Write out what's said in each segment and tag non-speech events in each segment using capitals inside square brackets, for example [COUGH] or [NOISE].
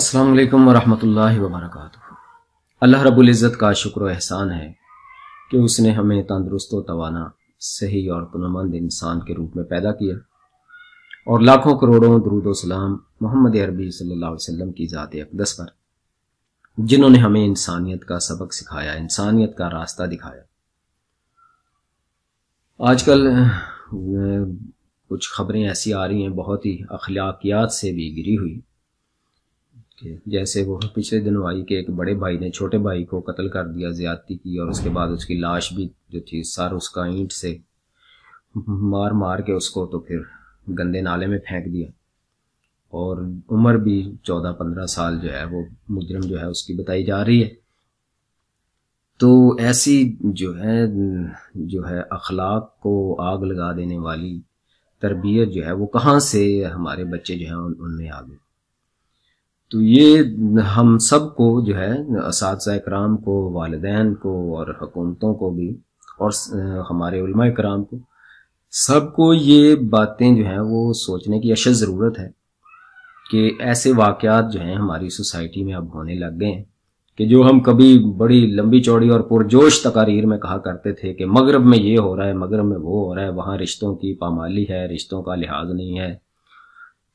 अस्सलाम वालेकुम वरहमतुल्लाहि वबरकातुहू अल्लाह रब्बुल इज़्ज़त का शुक्र एहसान है कि उसने हमें तंदरुस्त तवाना सही और तुनमंद इंसान के रूप में पैदा किया और लाखों करोड़ों दरूद सलाम मोहम्मद अरबी सल्लल्लाहु अलैहि वसल्लम की ज़ात अकदस पर जिन्होंने हमें इंसानियत का सबक सिखाया इंसानियत का रास्ता दिखाया आजकल कुछ खबरें ऐसी आ रही हैं बहुत ही अखलाकियात से भी गिरी हुई के जैसे वो पिछले दिनों आई कि एक बड़े भाई ने छोटे भाई को कत्ल कर दिया ज्यादती की और उसके बाद उसकी लाश भी जो थी सर उसका ईंट से मार मार के उसको तो फिर गंदे नाले में फेंक दिया और उम्र भी चौदह पंद्रह साल जो है वो मुजरम जो है उसकी बताई जा रही है तो ऐसी जो है जो है अखलाक को आग लगा देने वाली तरबियत जो है वो कहाँ से हमारे बच्चे जो हैं उनमें आ गए तो ये हम सब को जो है इस कराम को वालदेन को और हकूमतों को भी और हमारे कराम को सबको ये बातें जो हैं वो सोचने की अशद ज़रूरत है कि ऐसे वाक़ात जो हैं हमारी सोसाइटी में अब होने लग गए हैं कि जो हम कभी बड़ी लंबी चौड़ी और पुरजोश तकारीर में कहा करते थे कि मगरब में ये हो रहा है मगरब में वो हो रहा है वहाँ रिश्तों की पामाली है रिश्तों का लिहाज नहीं है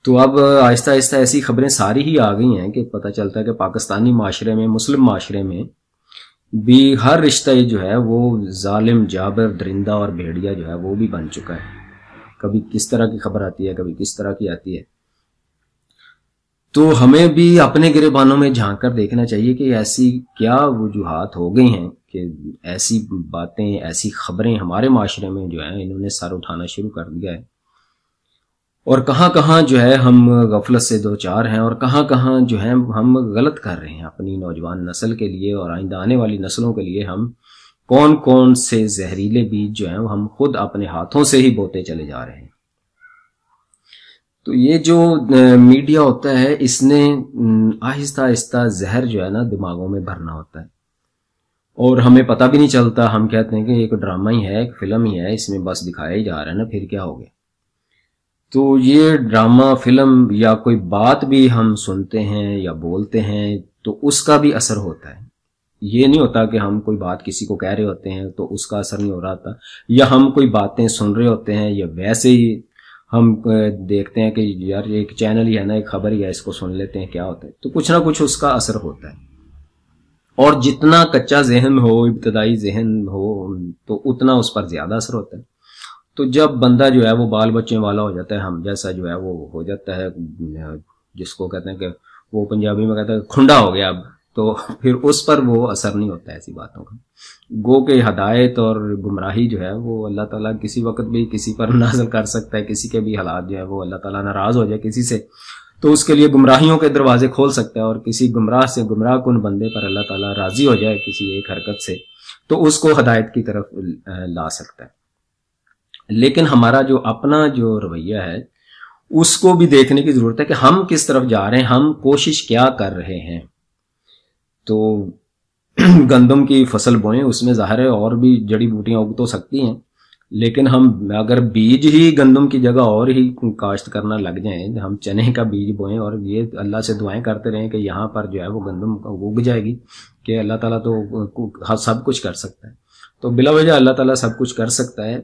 तो अब आहिस्ता आहिस्ता ऐसी खबरें सारी ही आ गई हैं कि पता चलता है कि पाकिस्तानी माशरे में मुस्लिम माशरे में भी हर रिश्ता जो है वो जालिम जाबर दरिंदा और भेड़िया जो है वो भी बन चुका है कभी किस तरह की खबर आती है कभी किस तरह की आती है तो हमें भी अपने गिरबानों में झांक कर देखना चाहिए कि ऐसी क्या वजूहत हो गई हैं कि ऐसी बातें ऐसी खबरें हमारे माशरे में जो है इन्होंने सर उठाना शुरू कर दिया है और कहाँ कहाँ जो है हम गफलत से दो चार हैं और कहाँ कहाँ जो है हम गलत कर रहे हैं अपनी नौजवान नस्ल के लिए और आइंदा आने वाली नस्लों के लिए हम कौन कौन से जहरीले बीज जो हैं हम खुद अपने हाथों से ही बोते चले जा रहे हैं तो ये जो मीडिया होता है इसने आहिस्ता आहिस्ता जहर जो है ना दिमागों में भरना होता है और हमें पता भी नहीं चलता हम कहते हैं कि एक ड्रामा ही है एक फिल्म ही है इसमें बस दिखाया ही जा रहा है ना फिर क्या हो गया तो ये ड्रामा फिल्म या कोई बात भी हम सुनते हैं या बोलते हैं तो उसका भी असर होता है ये नहीं होता कि हम कोई बात किसी को कह रहे होते हैं तो उसका असर नहीं हो रहा होता या हम कोई बातें सुन रहे होते हैं या वैसे ही हम देखते हैं कि यार एक चैनल ही है ना एक खबर ही है इसको सुन लेते हैं क्या होता है तो कुछ ना कुछ उसका असर होता है और जितना कच्चा जहन हो इब्तदाई जहन हो तो उतना उस पर ज्यादा असर होता है तो जब बंदा जो है वो बाल बच्चे वाला हो जाता है हम जैसा जो है वो हो जाता है जिसको कहते हैं कि वो पंजाबी में कहते हैं खुंडा हो गया अब तो फिर उस पर वो असर नहीं होता ऐसी बातों का गो के हदायत और गुमराही जो है वो अल्लाह ताला किसी वक्त भी किसी पर [LAUGHS] नाजल कर सकता है किसी के भी हालात जो है वो अल्लाह ताला नाराज हो जाए किसी से तो उसके लिए गुमराहियों के दरवाजे खोल सकता है और किसी गुमराह से गुमराह कन बंदे पर अल्लाह ताला राजी हो जाए किसी एक हरकत से तो उसको हदायत की तरफ ला सकता है लेकिन हमारा जो अपना जो रवैया है उसको भी देखने की जरूरत है कि हम किस तरफ जा रहे हैं हम कोशिश क्या कर रहे हैं तो [CLEARS THROAT] गंदम की फसल बोएं उसमें जाहिर है और भी जड़ी बूटियां उग तो सकती हैं लेकिन हम अगर बीज ही गंदम की जगह और ही काश्त करना लग जाए हम चने का बीज बोएं और ये अल्लाह से दुआएं करते रहें कि यहाँ पर जो है वो गंदम उग जाएगी कि अल्लाह ताला तो सब कुछ कर सकता है तो बिला वजह अल्लाह ताला सब कुछ कर सकता है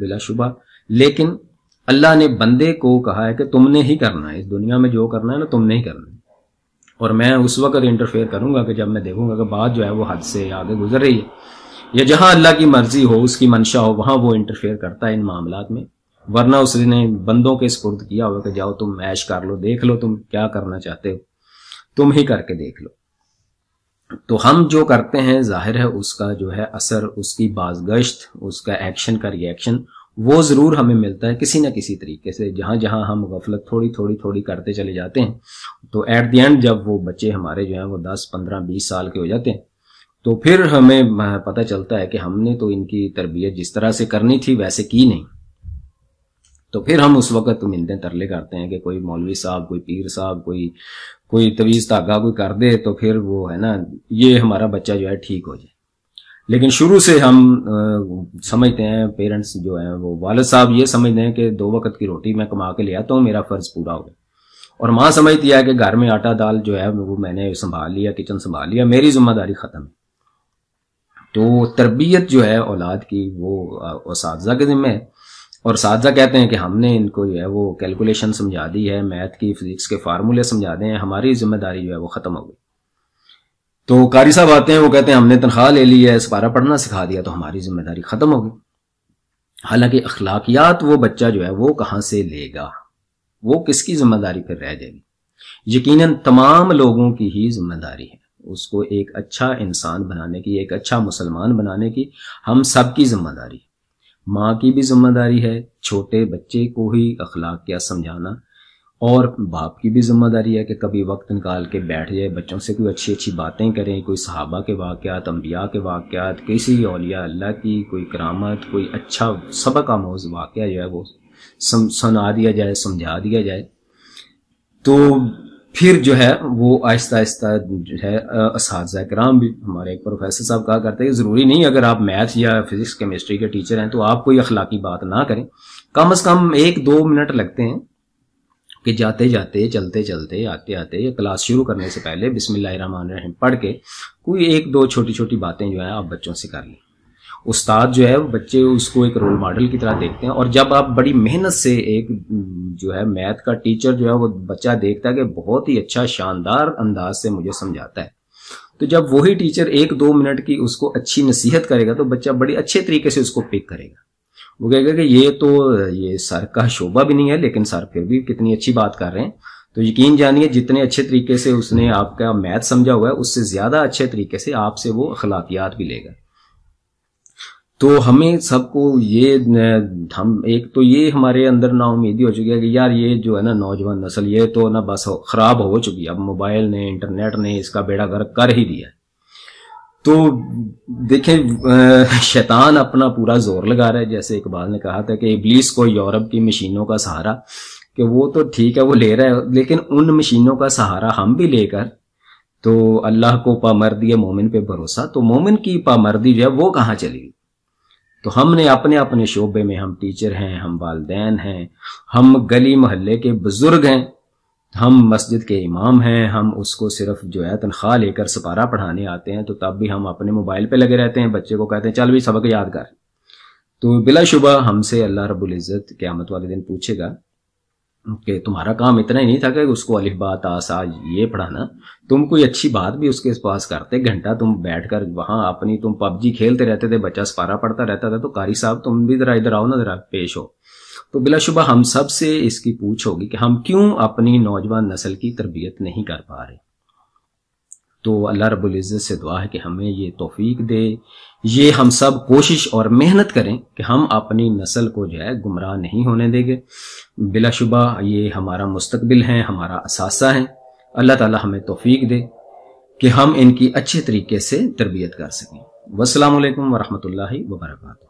बिलाशुबा लेकिन अल्लाह ने बंदे को कहा है कि तुमने ही करना है इस दुनिया में जो करना है ना तुमने ही करना है और मैं उस वक्त इंटरफेयर करूंगा कि जब मैं देखूंगा कि बात जो है वो हद से आगे गुजर रही है या जहां अल्लाह की मर्जी हो उसकी मंशा हो वहां वो इंटरफेयर करता है इन मामला में वरना उसने बंदों के स्पुर्द किया होगा कि जाओ तुम मैश कर लो देख लो तुम क्या करना चाहते हो तुम ही करके देख लो तो हम जो करते हैं जाहिर है उसका जो है असर उसकी बाजगश्त उसका एक्शन का रिएक्शन वो ज़रूर हमें मिलता है किसी ना किसी तरीके से जहां जहां हम गफलत थोड़ी थोड़ी थोड़ी करते चले जाते हैं तो एट द एंड जब वो बच्चे हमारे जो हैं वो दस पंद्रह बीस साल के हो जाते हैं तो फिर हमें पता चलता है कि हमने तो इनकी तरबियत जिस तरह से करनी थी वैसे की नहीं तो फिर हम उस वक़्त मिलते तरले करते हैं कि कोई मौलवी साहब कोई पीर साहब कोई कोई तवीज़ धागा कोई कर दे तो फिर वो है ना ये हमारा बच्चा जो है ठीक हो जाए लेकिन शुरू से हम आ, समझते हैं पेरेंट्स जो है वो वालद साहब ये समझते हैं कि दो वक्त की रोटी मैं कमा के ले आता हूँ मेरा फ़र्ज़ पूरा हो गया और माँ समझती है कि घर में आटा दाल जो है वो मैंने संभाल लिया किचन संभाल लिया मेरी जिम्मेदारी ख़त्म है तो तरबियत जो है औलाद की वो उस के ज़िम्मे है और साथ कहते हैं कि हमने इनको जो है वो कैलकुलेशन समझा दी है मैथ की फिजिक्स के फार्मूले समझा दें हमारी जिम्मेदारी जो है वो ख़त्म हो गई तो कारी साहब आते हैं वो कहते हैं हमने तनख्वाह ले ली है सपारा पढ़ना सिखा दिया तो हमारी जिम्मेदारी ख़त्म हो गई हालांकि अखलाकियात वो बच्चा जो है वो कहाँ से लेगा वो किसकी जिम्मेदारी पर रह जाएगी यकीन तमाम लोगों की ही जिम्मेदारी है उसको एक अच्छा इंसान बनाने की एक अच्छा मुसलमान बनाने की हम सब की जिम्मेदारी माँ की भी जिम्मेदारी है छोटे बच्चे को ही अखलाक क्या समझाना और बाप की भी जिम्मेदारी है कि कभी वक्त निकाल के बैठ जाए बच्चों से कोई अच्छी अच्छी बातें करें कोई सहाबा के वाक़ात अम्बिया के वाक़ात किसी अलिया अल्लाह की कोई करामत कोई अच्छा सबक आमोज वाक़ जो है वो सुना दिया जाए समझा दिया जाए तो फिर जो है वो आहिस्ता आहिस्ता जो है इस कराम भी हमारे एक प्रोफेसर साहब कहा करते हैं ज़रूरी नहीं अगर आप मैथ या फिजिक्स केमिस्ट्री के टीचर हैं तो आप कोई अखलाकी बात ना करें कम अज़ कम एक दो मिनट लगते हैं कि जाते जाते चलते चलते आते आते या क्लास शुरू करने से पहले बिसमिल्लाम पढ़ के कोई एक दो छोटी छोटी बातें जो है आप बच्चों से कर लें उस्ताद जो है वो बच्चे उसको एक रोल मॉडल की तरह देखते हैं और जब आप बड़ी मेहनत से एक जो है मैथ का टीचर जो है वो बच्चा देखता है कि बहुत ही अच्छा शानदार अंदाज से मुझे समझाता है तो जब वही टीचर एक दो मिनट की उसको अच्छी नसीहत करेगा तो बच्चा बड़ी अच्छे तरीके से उसको पिक करेगा वो कहेगा कि ये तो ये सर का शोभा भी नहीं है लेकिन सर फिर भी कितनी अच्छी बात कर रहे हैं तो यकीन जानिए जितने अच्छे तरीके से उसने आपका मैथ समझा हुआ है उससे ज्यादा अच्छे तरीके से आपसे वो अखलाकियात भी लेगा तो हमें सबको ये हम एक तो ये हमारे अंदर ना उम्मीद हो चुकी है कि यार ये जो है ना नौजवान नस्ल ये तो ना बस खराब हो चुकी है अब मोबाइल ने इंटरनेट ने इसका बेड़ा गर्क कर ही दिया तो देखें शैतान अपना पूरा जोर लगा रहा है जैसे इकबाल ने कहा था कि इबलीस को यूरोप की मशीनों का सहारा कि वो तो ठीक है वो ले रहा है लेकिन उन मशीनों का सहारा हम भी लेकर तो अल्लाह को पामर्दी है मोमिन पे भरोसा तो मोमिन की पामर्दी जो है वो कहाँ चली तो हमने अपने अपने शोबे में हम टीचर हैं हम वालदेन हैं हम गली मोहल्ले के बुजुर्ग हैं हम मस्जिद के इमाम हैं हम उसको सिर्फ जो है तनख्वाह लेकर सपारा पढ़ाने आते हैं तो तब भी हम अपने मोबाइल पे लगे रहते हैं बच्चे को कहते हैं चल भी सबक याद कर तो बिलाशुबा हमसे अल्लाह रबुल्ज़त क़्यामत वाले दिन पूछेगा कि तुम्हारा काम इतना ही नहीं था कि उसको अलिफबा तासा ये पढ़ाना तुम कोई अच्छी बात भी उसके पास करते घंटा तुम बैठकर वहां अपनी तुम पबजी खेलते रहते थे बच्चा सपारा पढ़ता रहता था तो कारी साहब तुम भी जरा इधर आओ ना जरा पेश हो तो बिलाशुबा हम सब से इसकी पूछ होगी कि हम क्यों अपनी नौजवान नस्ल की तरबियत नहीं कर पा रहे तो अल्लाह रब्बुल इज़्ज़त से दुआ है कि हमें ये तोफ़ी दे ये हम सब कोशिश और मेहनत करें कि हम अपनी नस्ल को जो है गुमराह नहीं होने देंगे बिलाशुबा ये हमारा मुस्तबिल है हमारा असासा है अल्लाह ताला हमें तोफ़ीक दे कि हम इनकी अच्छे तरीके से तरबियत कर सकें वालकम वरहमल वर्का